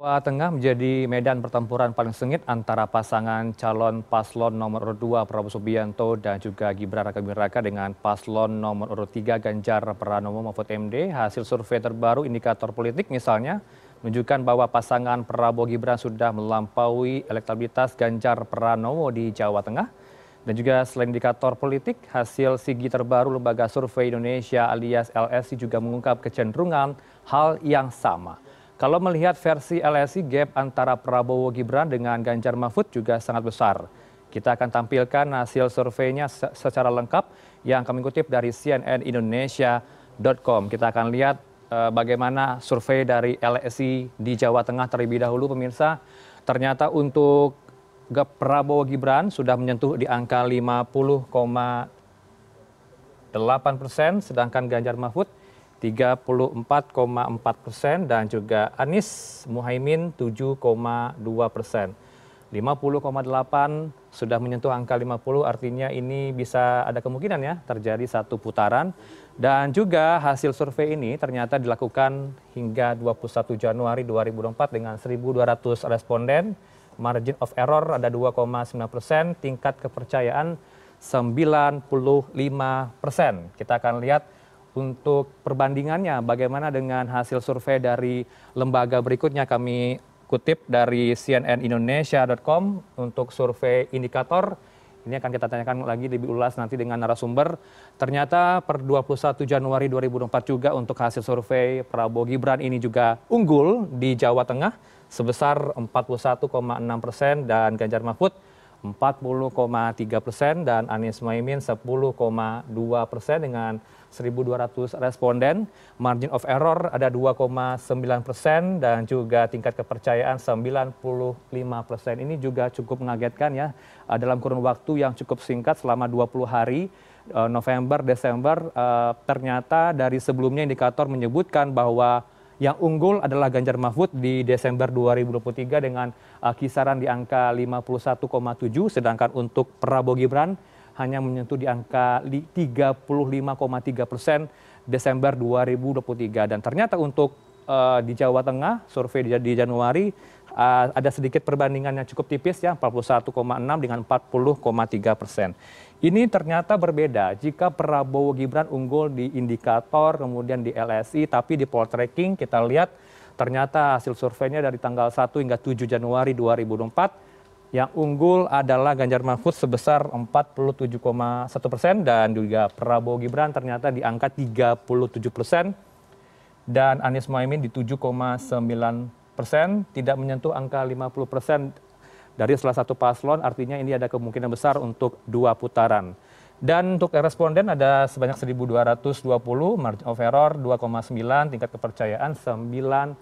Jawa Tengah menjadi medan pertempuran paling sengit antara pasangan calon paslon nomor urut 2 Prabowo Subianto dan juga Gibran Raka Raka dengan paslon nomor urut 3 Ganjar Pranowo Mahfud MD. Hasil survei terbaru indikator politik misalnya menunjukkan bahwa pasangan Prabowo Gibran sudah melampaui elektabilitas Ganjar Pranowo di Jawa Tengah. Dan juga selain indikator politik, hasil SIGI terbaru Lembaga Survei Indonesia alias LSI juga mengungkap kecenderungan hal yang sama. Kalau melihat versi LSI, gap antara Prabowo Gibran dengan Ganjar Mahfud juga sangat besar. Kita akan tampilkan hasil surveinya secara lengkap yang kami kutip dari cnnindonesia.com. Kita akan lihat eh, bagaimana survei dari LSI di Jawa Tengah terlebih dahulu pemirsa. Ternyata untuk Prabowo Gibran sudah menyentuh di angka 50,8 persen, sedangkan Ganjar Mahfud 34,4 persen dan juga Anies Muhaimin 7,2 persen. 50,8 sudah menyentuh angka 50 artinya ini bisa ada kemungkinan ya terjadi satu putaran dan juga hasil survei ini ternyata dilakukan hingga 21 Januari 2024 dengan 1.200 responden margin of error ada 2,9 persen tingkat kepercayaan 95 persen kita akan lihat untuk perbandingannya bagaimana dengan hasil survei dari lembaga berikutnya kami kutip dari cnnindonesia.com untuk survei indikator ini akan kita tanyakan lagi lebih ulas nanti dengan narasumber. Ternyata per 21 Januari 2024 juga untuk hasil survei Prabowo Gibran ini juga unggul di Jawa Tengah sebesar 41,6 persen dan Ganjar Mahfud 40,3 persen dan Anies Mohaimin 10,2 persen dengan 1.200 responden. Margin of error ada 2,9 persen dan juga tingkat kepercayaan 95 persen. Ini juga cukup mengagetkan ya eh, dalam kurun waktu yang cukup singkat selama 20 hari. Eh, November, Desember eh, ternyata dari sebelumnya indikator menyebutkan bahwa yang unggul adalah Ganjar Mahfud di Desember 2023 dengan uh, kisaran di angka 51,7 sedangkan untuk Prabowo Gibran hanya menyentuh di angka 35,3 persen Desember 2023 dan ternyata untuk uh, di Jawa Tengah, survei di, di Januari, uh, ada sedikit perbandingan yang cukup tipis ya, 41,6 dengan 40,3 persen. Ini ternyata berbeda jika Prabowo Gibran unggul di indikator, kemudian di LSI, tapi di poll tracking kita lihat ternyata hasil surveinya dari tanggal 1 hingga 7 Januari 2004 yang unggul adalah Ganjar Mahfud sebesar 47,1 persen dan juga Prabowo Gibran ternyata di angka 37 persen dan Anies Mohaimin di 7,9 persen, tidak menyentuh angka 50 persen dari salah satu paslon, artinya ini ada kemungkinan besar untuk dua putaran. Dan untuk responden ada sebanyak 1.220, margin of error 2,9, tingkat kepercayaan 95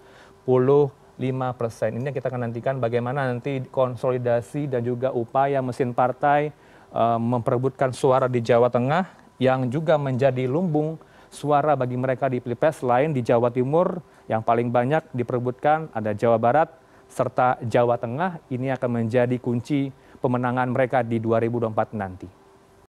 persen. Ini yang kita akan nantikan bagaimana nanti konsolidasi dan juga upaya mesin partai eh, memperebutkan suara di Jawa Tengah yang juga menjadi lumbung suara bagi mereka di Pilpres lain di Jawa Timur yang paling banyak diperebutkan ada Jawa Barat serta Jawa Tengah ini akan menjadi kunci pemenangan mereka di 2024 nanti.